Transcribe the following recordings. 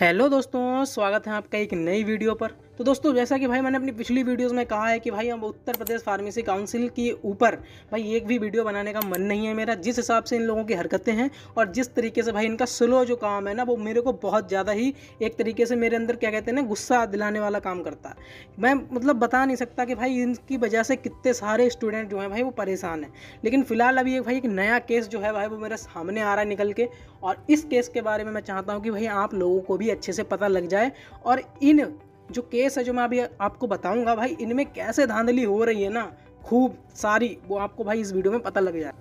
hello दोस्तों स्वागत है आपका एक नई वीडियो पर तो दोस्तों जैसा कि भाई मैंने अपनी पिछली वीडियोज़ में कहा है कि भाई हम उत्तर प्रदेश फार्मेसी काउंसिल के ऊपर भाई एक भी वीडियो बनाने का मन नहीं है मेरा जिस हिसाब से इन लोगों की हरकतें हैं और जिस तरीके से भाई इनका स्लो जो काम है ना वो मेरे को बहुत ज़्यादा ही एक तरीके से मेरे अंदर क्या कहते हैं ना गुस्सा दिलाने वाला काम करता है मैं मतलब बता नहीं सकता कि भाई इनकी वजह से कितने सारे स्टूडेंट जो हैं भाई वो परेशान हैं लेकिन फिलहाल अभी एक भाई एक नया केस जो है भाई वो मेरे सामने आ रहा है निकल के और इस केस के बारे में मैं चाहता हूँ कि भाई आप लोगों को भी अच्छे से पता लग जाए और इन जो केस है जो मैं अभी आपको बताऊंगा भाई इनमें कैसे धांधली हो रही है ना खूब सारी वो आपको भाई इस वीडियो में पता लग जाए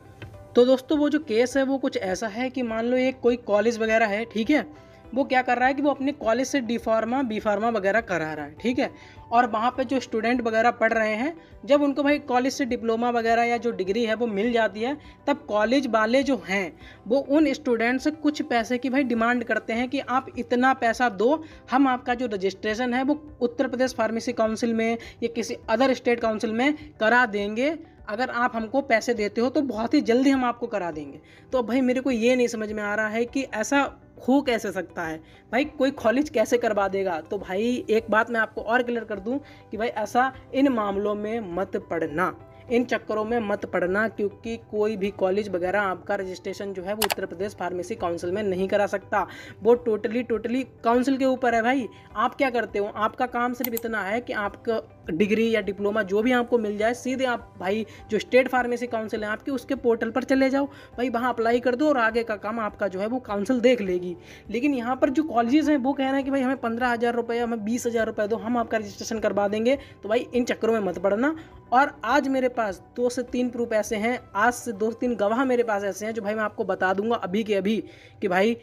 तो दोस्तों वो जो केस है वो कुछ ऐसा है कि मान लो एक कोई कॉलेज वगैरह है ठीक है वो क्या कर रहा है कि वो अपने कॉलेज से डी फार्मा बी फार्मा वगैरह करा रहा है ठीक है और वहाँ पे जो स्टूडेंट वगैरह पढ़ रहे हैं जब उनको भाई कॉलेज से डिप्लोमा वगैरह या जो डिग्री है वो मिल जाती है तब कॉलेज वाले जो हैं वो उन स्टूडेंट से कुछ पैसे की भाई डिमांड करते हैं कि आप इतना पैसा दो हम आपका जो रजिस्ट्रेशन है वो उत्तर प्रदेश फार्मेसी काउंसिल में या किसी अदर स्टेट काउंसिल में करा देंगे अगर आप हमको पैसे देते हो तो बहुत ही जल्दी हम आपको करा देंगे तो भाई मेरे को ये नहीं समझ में आ रहा है कि ऐसा हो कैसे सकता है भाई कोई कॉलेज कैसे करवा देगा तो भाई एक बात मैं आपको और क्लियर कर दूं कि भाई ऐसा इन मामलों में मत पढ़ना इन चक्करों में मत पढ़ना क्योंकि कोई भी कॉलेज वगैरह आपका रजिस्ट्रेशन जो है वो उत्तर प्रदेश फार्मेसी काउंसिल में नहीं करा सकता वो टोटली टोटली काउंसिल के ऊपर है भाई आप क्या करते हो आपका काम सिर्फ इतना है कि आपका डिग्री या डिप्लोमा जो भी आपको मिल जाए सीधे आप भाई जो स्टेट फार्मेसी काउंसिल है आपकी उसके पोर्टल पर चले जाओ भाई वहाँ अप्लाई कर दो और आगे का काम आपका जो है वो काउंसिल देख लेगी लेकिन यहाँ पर जो कॉलेजेस हैं वो कह रहे हैं कि भाई हमें पंद्रह हज़ार रुपये हमें बीस हज़ार रुपये दो हम आपका रजिस्ट्रेशन करवा देंगे तो भाई इन चक्करों में मत पड़ना और आज मेरे पास दो से तीन प्रूफ ऐसे हैं आज से दो तीन गवाह मेरे पास ऐसे हैं जो भाई मैं आपको बता दूंगा अभी के अभी कि भाई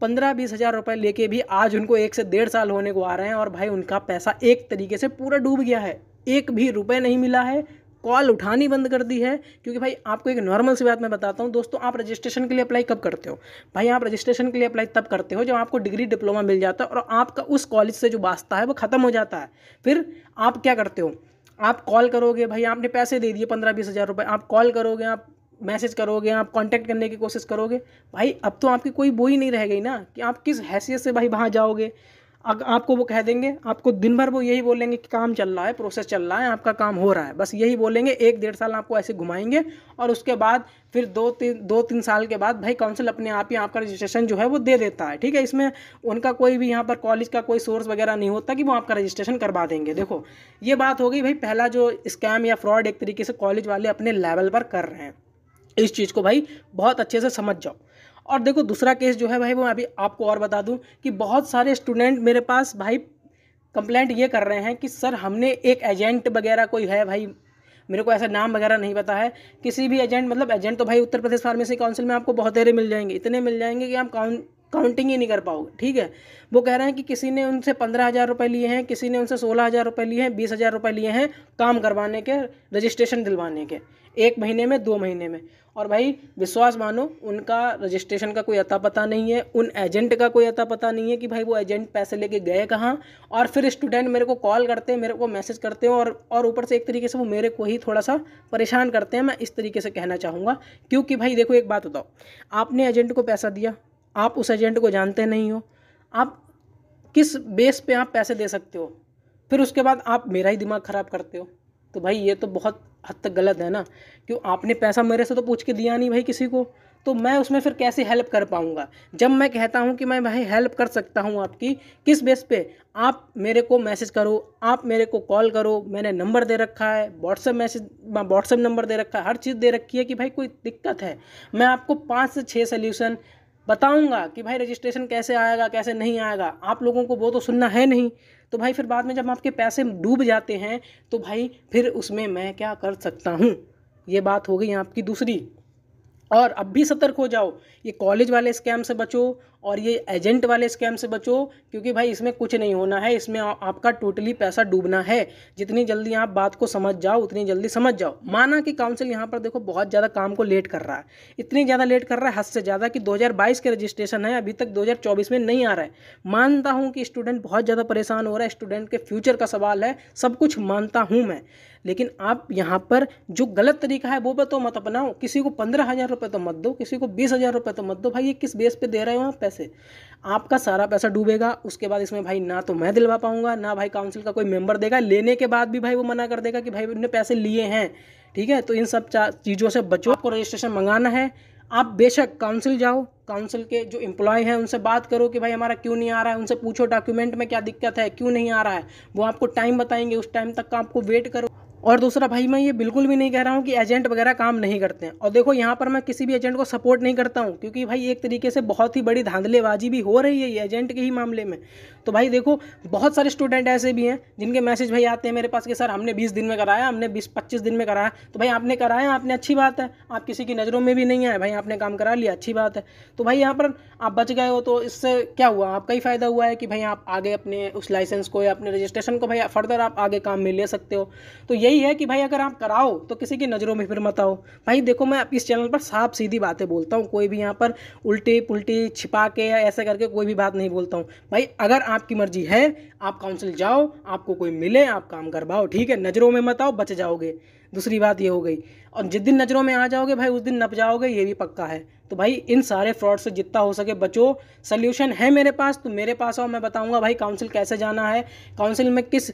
पंद्रह बीस हज़ार रुपये लेके भी आज उनको एक से डेढ़ साल होने को आ रहे हैं और भाई उनका पैसा एक तरीके से पूरा डूब गया है एक भी रुपये नहीं मिला है कॉल उठानी बंद कर दी है क्योंकि भाई आपको एक नॉर्मल सी बात मैं बताता हूँ दोस्तों आप रजिस्ट्रेशन के लिए अप्लाई कब करते हो भाई आप रजिस्ट्रेशन के लिए अप्लाई तब करते हो जब आपको डिग्री डिप्लोमा मिल जाता है और आपका उस कॉलेज से जो वास्ता है वो ख़त्म हो जाता है फिर आप क्या करते हो आप कॉल करोगे भाई आपने पैसे दे दिए पंद्रह बीस हज़ार रुपये आप कॉल करोगे आप मैसेज करोगे आप कांटेक्ट करने की कोशिश करोगे भाई अब तो आपकी कोई वो ही नहीं रह गई ना कि आप किस हैसियत से भाई वहाँ जाओगे अब आपको वो कह देंगे आपको दिन भर वो यही बोलेंगे कि काम चल रहा है प्रोसेस चल रहा है आपका काम हो रहा है बस यही बोलेंगे एक डेढ़ साल आपको ऐसे घुमाएंगे और उसके बाद फिर दो तीन दो तीन साल के बाद भाई काउंसिल अपने आप ही आपका रजिस्ट्रेशन जो है वो दे देता है ठीक है इसमें उनका कोई भी यहाँ पर कॉलेज का कोई सोर्स वगैरह नहीं होता कि वो आपका रजिस्ट्रेशन करवा देंगे देखो ये बात हो गई भाई पहला जो स्कैम या फ्रॉड एक तरीके से कॉलेज वाले अपने लेवल पर कर रहे हैं इस चीज़ को भाई बहुत अच्छे से समझ जाओ और देखो दूसरा केस जो है भाई वो अभी आपको और बता दूं कि बहुत सारे स्टूडेंट मेरे पास भाई कंप्लेंट ये कर रहे हैं कि सर हमने एक एजेंट वगैरह कोई है भाई मेरे को ऐसा नाम वगैरह नहीं पता है किसी भी एजेंट मतलब एजेंट तो भाई उत्तर प्रदेश फार्मेसी काउंसिल में आपको बहुत तेरे मिल जाएंगे इतने मिल जाएंगे कि आप काउंट काउंटिंग ही नहीं कर पाओगे ठीक है वो कह रहे हैं कि किसी ने उनसे पंद्रह हज़ार रुपये लिए हैं किसी ने उनसे सोलह हज़ार रुपये लिए हैं बीस हज़ार रुपये लिए हैं काम करवाने के रजिस्ट्रेशन दिलवाने के एक महीने में दो महीने में और भाई विश्वास मानो उनका रजिस्ट्रेशन का कोई अता पता नहीं है उन एजेंट का कोई अता पता नहीं है कि भाई वो एजेंट पैसे लेके गए कहाँ और फिर स्टूडेंट मेरे को कॉल करते हैं मेरे को मैसेज करते हैं और और ऊपर से एक तरीके से वो मेरे को ही थोड़ा सा परेशान करते हैं मैं इस तरीके से कहना चाहूँगा क्योंकि भाई देखो एक बात बताओ आपने एजेंट को पैसा दिया आप उस एजेंट को जानते नहीं हो आप किस बेस पे आप पैसे दे सकते हो फिर उसके बाद आप मेरा ही दिमाग ख़राब करते हो तो भाई ये तो बहुत हद तक गलत है ना क्यों आपने पैसा मेरे से तो पूछ के दिया नहीं भाई किसी को तो मैं उसमें फिर कैसे हेल्प कर पाऊँगा जब मैं कहता हूँ कि मैं भाई हेल्प कर सकता हूँ आपकी किस बेस पे आप मेरे को मैसेज करो आप मेरे को कॉल करो मैंने नंबर दे रखा है व्हाट्सअप मैसेज व्हाट्सएप नंबर दे रखा है हर चीज़ दे रखी है कि भाई कोई दिक्कत है मैं आपको पाँच से छः सल्यूशन बताऊंगा कि भाई रजिस्ट्रेशन कैसे आएगा कैसे नहीं आएगा आप लोगों को वो तो सुनना है नहीं तो भाई फिर बाद में जब आपके पैसे डूब जाते हैं तो भाई फिर उसमें मैं क्या कर सकता हूँ ये बात हो गई आपकी दूसरी और अब भी सतर्क हो जाओ ये कॉलेज वाले स्कैम से बचो और ये एजेंट वाले स्कैम से बचो क्योंकि भाई इसमें कुछ नहीं होना है इसमें आपका टोटली पैसा डूबना है जितनी जल्दी आप बात को समझ जाओ उतनी जल्दी समझ जाओ माना कि काउंसिल यहाँ पर देखो बहुत ज़्यादा काम को लेट कर रहा है इतनी ज़्यादा लेट कर रहा है हद से ज़्यादा कि 2022 के रजिस्ट्रेशन है अभी तक 2024 में नहीं आ रहा है मानता हूँ कि स्टूडेंट बहुत ज़्यादा परेशान हो रहा है स्टूडेंट के फ्यूचर का सवाल है सब कुछ मानता हूँ मैं लेकिन आप यहाँ पर जो गलत तरीका है वो बताओ तो मत अपनाओ किसी को पंद्रह हज़ार रुपये तो मत दो किसी को बीस हज़ार रुपये तो मत दो भाई ये किस बेस पे दे रहे हो आप पैसे से आपका सारा पैसा डूबेगा उसके बाद इसमें भाई ना तो मैं दिलवा पाऊंगा ना भाई काउंसिल का कोई मेंबर देगा लेने के बाद भी भाई वो मना कर देगा कि भाई उनने पैसे लिए हैं ठीक है तो इन सब चीज़ों से बचो आपको रजिस्ट्रेशन मंगाना है आप बेशक काउंसिल जाओ काउंसिल के जो इम्प्लॉय हैं उनसे बात करो कि भाई हमारा क्यों नहीं आ रहा है उनसे पूछो डॉक्यूमेंट में क्या दिक्कत है क्यों नहीं आ रहा है वो आपको टाइम बताएंगे उस टाइम तक का आपको वेट करो और दूसरा भाई मैं ये बिल्कुल भी नहीं कह रहा हूँ कि एजेंट वगैरह काम नहीं करते हैं और देखो यहाँ पर मैं किसी भी एजेंट को सपोर्ट नहीं करता हूँ क्योंकि भाई एक तरीके से बहुत ही बड़ी धांधलेबाजी भी हो रही है ये एजेंट के ही मामले में तो भाई देखो बहुत सारे स्टूडेंट ऐसे भी हैं जिनके मैसेज भाई आते हैं मेरे पास कि सर हमने बीस दिन में कराया हमने बीस पच्चीस दिन में कराया तो भाई आपने कराया आपने अच्छी बात है आप किसी की नज़रों में भी नहीं आए भाई आपने काम करा लिया अच्छी बात है तो भाई यहाँ पर आप बच गए हो तो इससे क्या हुआ आपका ही फ़ायदा हुआ है कि भाई आप आगे अपने उस लाइसेंस को या अपने रजिस्ट्रेशन को भाई फर्दर आप आगे काम में ले सकते हो तो यही है कि भाई अगर आप कराओ तो किसी की नज़रों में फिर मत आओ भाई देखो मैं इस चैनल पर साफ सीधी बातें बोलता हूँ कोई भी यहाँ पर उल्टी पुल्टी छिपा के या ऐसे करके कोई भी बात नहीं बोलता हूँ भाई अगर आपकी मर्जी है आप काउंसिल जाओ आपको कोई मिले आप काम करवाओ ठीक है नज़रों में मत आओ बच जाओगे दूसरी बात ये हो गई और जिस दिन नज़रों में आ जाओगे भाई उस दिन नप जाओगे ये भी पक्का है तो भाई इन सारे फ्रॉड से जितना हो सके बचो सोल्यूशन है मेरे पास तो मेरे पास आओ मैं बताऊंगा भाई काउंसिल कैसे जाना है काउंसिल में किस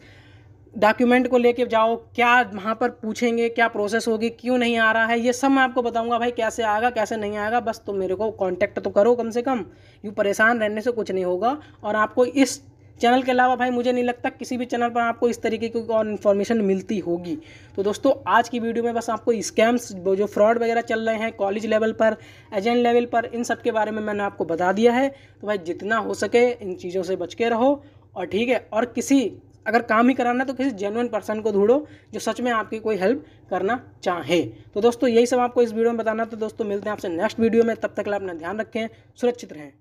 डॉक्यूमेंट को लेके जाओ क्या वहाँ पर पूछेंगे क्या प्रोसेस होगी क्यों नहीं आ रहा है ये सब मैं आपको बताऊंगा भाई कैसे आएगा कैसे नहीं आएगा बस तुम तो मेरे को कांटेक्ट तो करो कम से कम यूँ परेशान रहने से कुछ नहीं होगा और आपको इस चैनल के अलावा भाई मुझे नहीं लगता किसी भी चैनल पर आपको इस तरीके की और इन्फॉर्मेशन मिलती होगी तो दोस्तों आज की वीडियो में बस आपको स्कैम्स जो फ्रॉड वगैरह चल रहे हैं कॉलेज लेवल पर एजेंट लेवल पर इन सब के बारे में मैंने आपको बता दिया है तो भाई जितना हो सके इन चीज़ों से बच के रहो और ठीक है और किसी अगर काम ही कराना तो किसी जेनुअन पर्सन को ढूंढो जो सच में आपकी कोई हेल्प करना चाहे तो दोस्तों यही सब आपको इस वीडियो में बताना तो दोस्तों मिलते हैं आपसे नेक्स्ट वीडियो में तब तक अपना ध्यान रखें सुरक्षित रहें